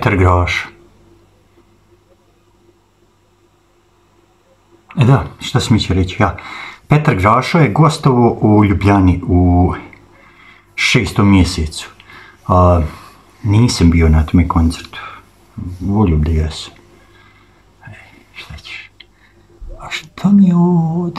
Petar Groš. E da, šta sam mi reći ja? Petar Grašo je gostovo u Ljubljani u šestom mjesecu. A, nisam bio na tome koncertu. Volio bi da E, šta ćeš? A šta mi je ovo